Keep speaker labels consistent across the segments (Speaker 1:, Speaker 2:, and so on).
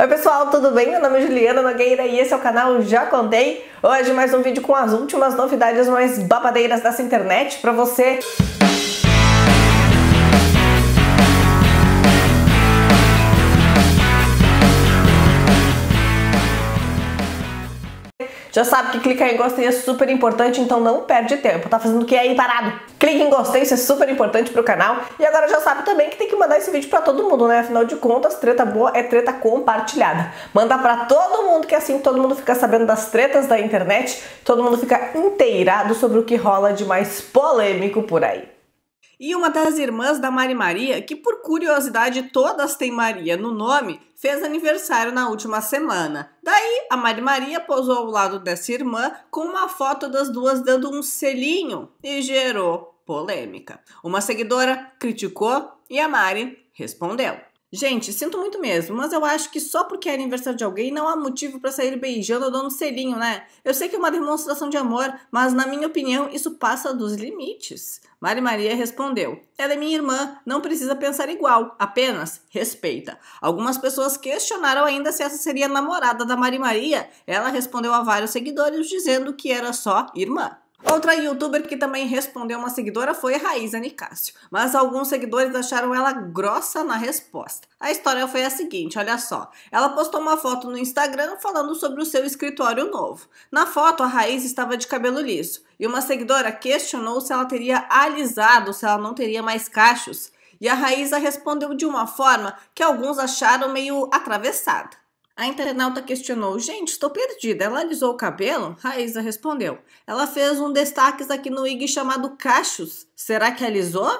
Speaker 1: Oi pessoal, tudo bem? Meu nome é Juliana Nogueira e esse é o canal Já Contei. Hoje mais um vídeo com as últimas novidades mais babadeiras dessa internet pra você. Já sabe que clicar em gostei é super importante, então não perde tempo. Tá fazendo o que aí parado? Clique em gostei, isso é super importante pro canal. E agora já sabe também que tem que mandar esse vídeo para todo mundo, né? Afinal de contas, treta boa é treta compartilhada. Manda para todo mundo que é assim todo mundo fica sabendo das tretas da internet, todo mundo fica inteirado sobre o que rola de mais polêmico por aí. E uma das irmãs da Mari Maria, que por curiosidade todas têm Maria no nome, fez aniversário na última semana. Daí, a Mari Maria posou ao lado dessa irmã com uma foto das duas dando um selinho e gerou polêmica. Uma seguidora criticou e a Mari respondeu. Gente, sinto muito mesmo, mas eu acho que só porque é aniversário de alguém não há motivo para sair beijando ou dando selinho, né? Eu sei que é uma demonstração de amor, mas na minha opinião isso passa dos limites. Mari Maria respondeu: Ela é minha irmã, não precisa pensar igual, apenas respeita. Algumas pessoas questionaram ainda se essa seria a namorada da Mari Maria. Ela respondeu a vários seguidores dizendo que era só irmã. Outra youtuber que também respondeu uma seguidora foi Raíza Nicásio, mas alguns seguidores acharam ela grossa na resposta. A história foi a seguinte, olha só. Ela postou uma foto no Instagram falando sobre o seu escritório novo. Na foto, a Raíza estava de cabelo liso, e uma seguidora questionou se ela teria alisado, se ela não teria mais cachos. E a Raíza respondeu de uma forma que alguns acharam meio atravessada. A internauta questionou: Gente, estou perdida. Ela alisou o cabelo? Raíza respondeu: Ela fez um destaque aqui no IG chamado Cachos. Será que alisou?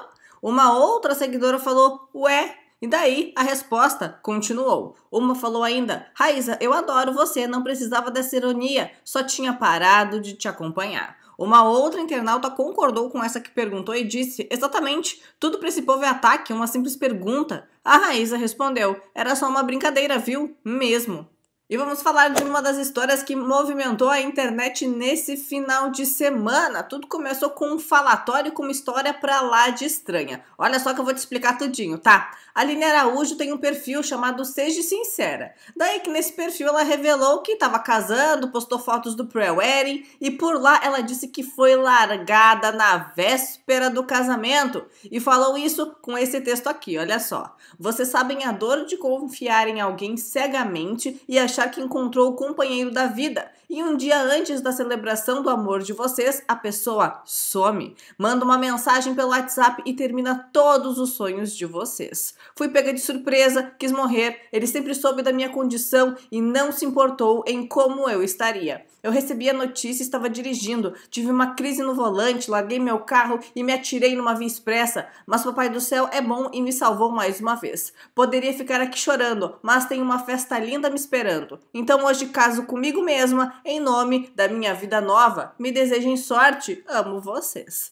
Speaker 1: Uma outra seguidora falou: Ué. E daí a resposta continuou. Uma falou ainda: Raíza, eu adoro você, não precisava dessa ironia, só tinha parado de te acompanhar. Uma outra internauta concordou com essa que perguntou e disse: Exatamente, tudo pra esse povo é ataque, uma simples pergunta. A Raíza respondeu: Era só uma brincadeira, viu? Mesmo. E vamos falar de uma das histórias que movimentou a internet nesse final de semana. Tudo começou com um falatório com uma história pra lá de estranha. Olha só que eu vou te explicar tudinho, tá? A Aline Araújo tem um perfil chamado Seja Sincera. Daí que nesse perfil ela revelou que estava casando, postou fotos do pre-wedding e por lá ela disse que foi largada na véspera do casamento. E falou isso com esse texto aqui, olha só. Vocês sabem a dor de confiar em alguém cegamente e achar achar que encontrou o companheiro da vida e um dia antes da celebração do amor de vocês, a pessoa some, manda uma mensagem pelo WhatsApp e termina todos os sonhos de vocês. Fui pega de surpresa, quis morrer, ele sempre soube da minha condição e não se importou em como eu estaria. Eu recebi a notícia e estava dirigindo. Tive uma crise no volante, larguei meu carro e me atirei numa via expressa. Mas Papai do Céu é bom e me salvou mais uma vez. Poderia ficar aqui chorando, mas tem uma festa linda me esperando fazendo. Então hoje caso comigo mesma, em nome da minha vida nova. Me desejem sorte, amo vocês.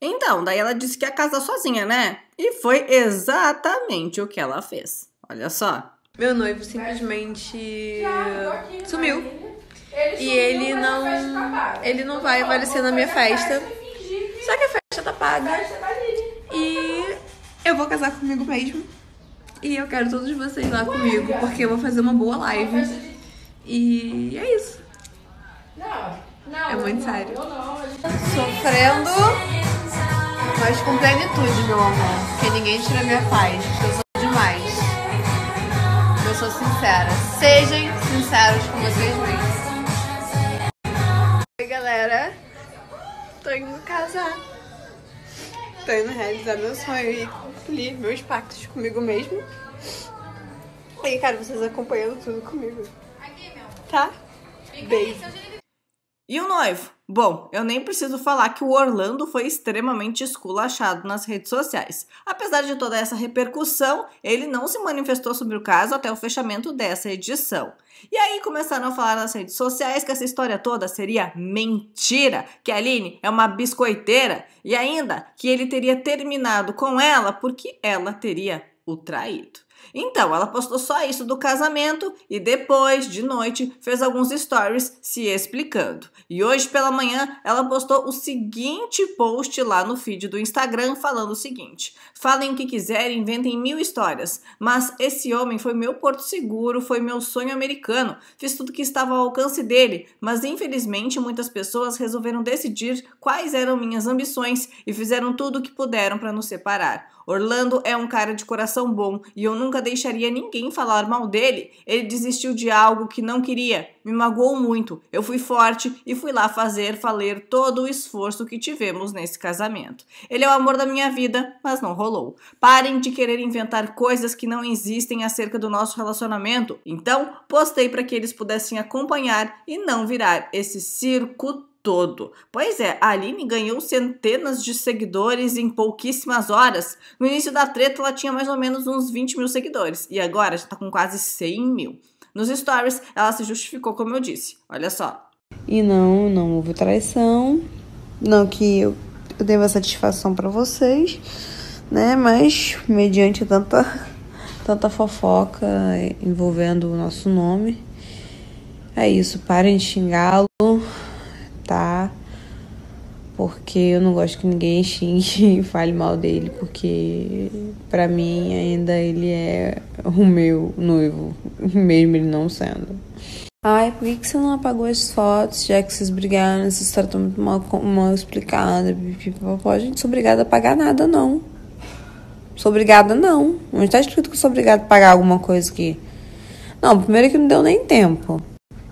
Speaker 1: Então, daí ela disse que ia casar sozinha, né? E foi exatamente o que ela fez. Olha só. Meu noivo simplesmente né? sumiu. E ele não tá ele não vai aparecer na minha festa. Só que a festa tá paga. Tá e eu vou casar comigo mesmo. E eu quero todos vocês lá comigo, porque eu vou fazer uma boa live. E é isso. Não, é não. É muito sério. Tá sofrendo, mas com plenitude, meu amor. Porque ninguém tira minha paz. Eu sou demais. Eu sou sincera. Sejam sinceros com vocês mesmos. Oi, galera. Tô indo casar indo realizar meu sonho e cumprir meus pactos comigo mesmo. E, cara, vocês acompanhando tudo comigo. Tá? Beijo. E o noivo? Bom, eu nem preciso falar que o Orlando foi extremamente esculachado nas redes sociais. Apesar de toda essa repercussão, ele não se manifestou sobre o caso até o fechamento dessa edição. E aí começaram a falar nas redes sociais que essa história toda seria mentira, que a Aline é uma biscoiteira e ainda que ele teria terminado com ela porque ela teria o traído. Então, ela postou só isso do casamento e depois, de noite, fez alguns stories se explicando. E hoje pela manhã, ela postou o seguinte post lá no feed do Instagram falando o seguinte: "Falem o que quiserem, inventem mil histórias, mas esse homem foi meu porto seguro, foi meu sonho americano. Fiz tudo que estava ao alcance dele, mas infelizmente muitas pessoas resolveram decidir quais eram minhas ambições e fizeram tudo o que puderam para nos separar. Orlando é um cara de coração bom e eu nunca deixaria ninguém falar mal dele. Ele desistiu de algo que não queria, me magoou muito. Eu fui forte e fui lá fazer valer todo o esforço que tivemos nesse casamento. Ele é o amor da minha vida, mas não rolou. Parem de querer inventar coisas que não existem acerca do nosso relacionamento. Então, postei para que eles pudessem acompanhar e não virar esse circo todo. Pois é, a Aline ganhou centenas de seguidores em pouquíssimas horas. No início da treta, ela tinha mais ou menos uns 20 mil seguidores. E agora já tá com quase 100 mil. Nos stories, ela se justificou, como eu disse. Olha só. E não, não houve traição. Não que eu, eu deva satisfação para vocês, né? Mas, mediante tanta, tanta fofoca envolvendo o nosso nome. É isso, parem de xingá-lo porque eu não gosto que ninguém xingue e fale mal dele, porque para mim ainda ele é o meu noivo, mesmo ele não sendo. Ai, por que, que você não apagou as fotos, já que vocês brigaram, vocês tratam muito mal, mal explicado, pipipopó. A gente, sou obrigada a pagar nada, não. Sou obrigada, não. Não está escrito que eu sou obrigada a pagar alguma coisa aqui. Não, primeiro que não deu nem tempo.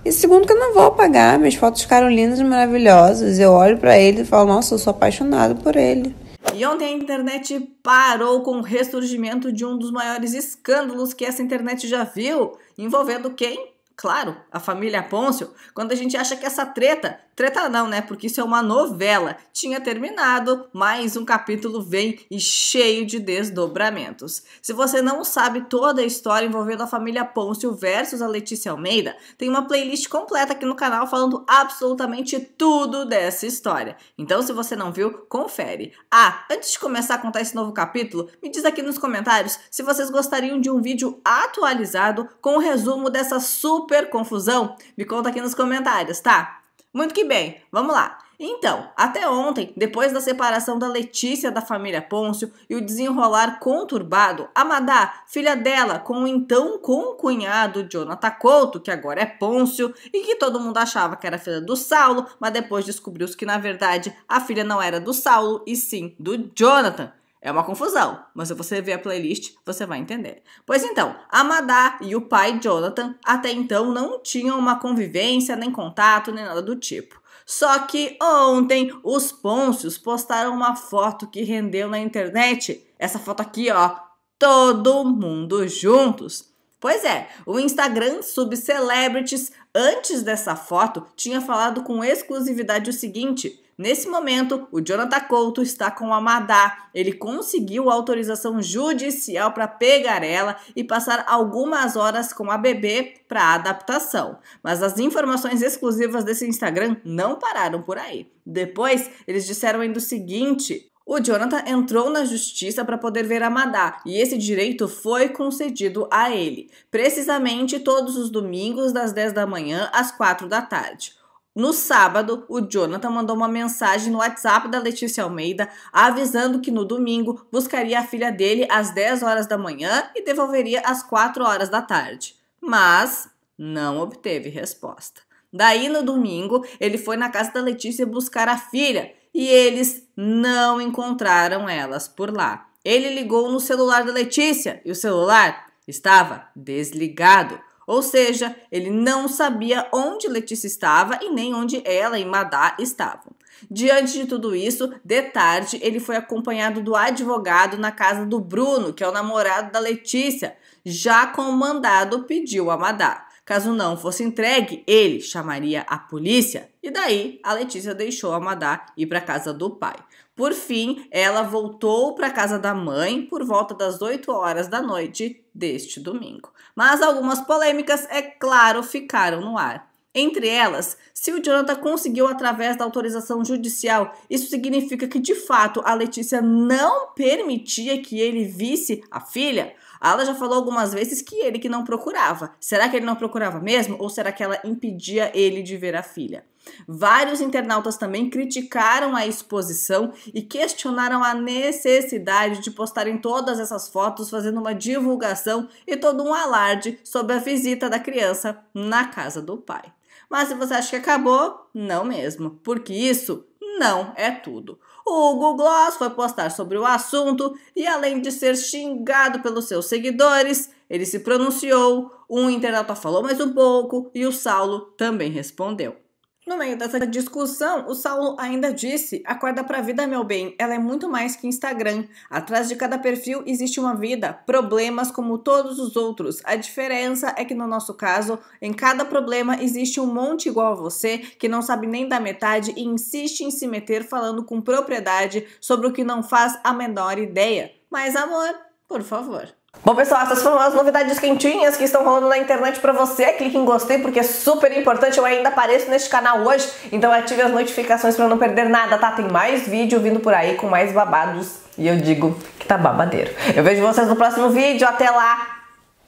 Speaker 1: E segundo, que eu não vou apagar. Minhas fotos ficaram lindas e maravilhosas. Eu olho para ele e falo, nossa, eu sou apaixonado por ele. E ontem a internet parou com o ressurgimento de um dos maiores escândalos que essa internet já viu, envolvendo quem? Claro, a família Pôncio, quando a gente acha que essa treta, treta não, né? Porque isso é uma novela, tinha terminado, mais um capítulo vem e cheio de desdobramentos. Se você não sabe toda a história envolvendo a família Pôncio versus a Letícia Almeida, tem uma playlist completa aqui no canal falando absolutamente tudo dessa história. Então, se você não viu, confere. Ah, antes de começar a contar esse novo capítulo, me diz aqui nos comentários se vocês gostariam de um vídeo atualizado com o um resumo dessa super super confusão? Me conta aqui nos comentários, tá? Muito que bem, vamos lá. Então, até ontem, depois da separação da Letícia da família Pôncio e o desenrolar conturbado, Amadá, filha dela, com o então concunhado Jonathan Couto, que agora é Pôncio, e que todo mundo achava que era filha do Saulo, mas depois descobriu-se que, na verdade, a filha não era do Saulo, e sim do Jonathan. É uma confusão, mas se você ver a playlist, você vai entender. Pois então, Amadá e o pai Jonathan até então não tinham uma convivência, nem contato, nem nada do tipo. Só que ontem os Pôncios postaram uma foto que rendeu na internet. Essa foto aqui, ó. Todo mundo juntos. Pois é, o Instagram Subcelebrities, antes dessa foto, tinha falado com exclusividade o seguinte: Nesse momento, o Jonathan Couto está com a Madá. Ele conseguiu autorização judicial para pegar ela e passar algumas horas com a bebê para adaptação. Mas as informações exclusivas desse Instagram não pararam por aí. Depois, eles disseram ainda o seguinte: o Jonathan entrou na justiça para poder ver a Madá e esse direito foi concedido a ele, precisamente todos os domingos das 10 da manhã às 4 da tarde. No sábado, o Jonathan mandou uma mensagem no WhatsApp da Letícia Almeida avisando que no domingo buscaria a filha dele às 10 horas da manhã e devolveria às 4 horas da tarde. Mas não obteve resposta. Daí no domingo, ele foi na casa da Letícia buscar a filha e eles não encontraram elas por lá. Ele ligou no celular da Letícia e o celular estava desligado. Ou seja, ele não sabia onde Letícia estava e nem onde ela e Madá estavam. Diante de tudo isso, de tarde, ele foi acompanhado do advogado na casa do Bruno, que é o namorado da Letícia, já com o mandado pediu a Madá. Caso não fosse entregue, ele chamaria a polícia. E daí, a Letícia deixou a Madá ir para casa do pai. Por fim, ela voltou para casa da mãe por volta das 8 horas da noite deste domingo. Mas algumas polêmicas, é claro, ficaram no ar. Entre elas, se o Jonathan conseguiu através da autorização judicial, isso significa que de fato a Letícia não permitia que ele visse a filha? Ala já falou algumas vezes que ele que não procurava. Será que ele não procurava mesmo? Ou será que ela impedia ele de ver a filha? Vários internautas também criticaram a exposição e questionaram a necessidade de postarem todas essas fotos, fazendo uma divulgação e todo um alarde sobre a visita da criança na casa do pai. Mas se você acha que acabou, não mesmo, porque isso não é tudo. O Google Gloss foi postar sobre o assunto e, além de ser xingado pelos seus seguidores, ele se pronunciou. Um internauta falou mais um pouco e o Saulo também respondeu. No meio dessa discussão, o Saulo ainda disse: Acorda pra vida, meu bem, ela é muito mais que Instagram. Atrás de cada perfil existe uma vida, problemas como todos os outros. A diferença é que no nosso caso, em cada problema existe um monte igual a você que não sabe nem da metade e insiste em se meter falando com propriedade sobre o que não faz a menor ideia. Mas, amor, por favor. Bom, pessoal, essas foram as novidades quentinhas que estão rolando na internet para você. Clique em gostei porque é super importante. Eu ainda apareço neste canal hoje, então ative as notificações para não perder nada, tá? Tem mais vídeo vindo por aí com mais babados e eu digo que tá babadeiro. Eu vejo vocês no próximo vídeo. Até lá!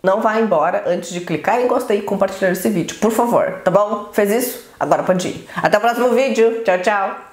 Speaker 1: Não vá embora antes de clicar em gostei e compartilhar esse vídeo, por favor, tá bom? Fez isso? Agora pode ir. Até o próximo vídeo. Tchau, tchau!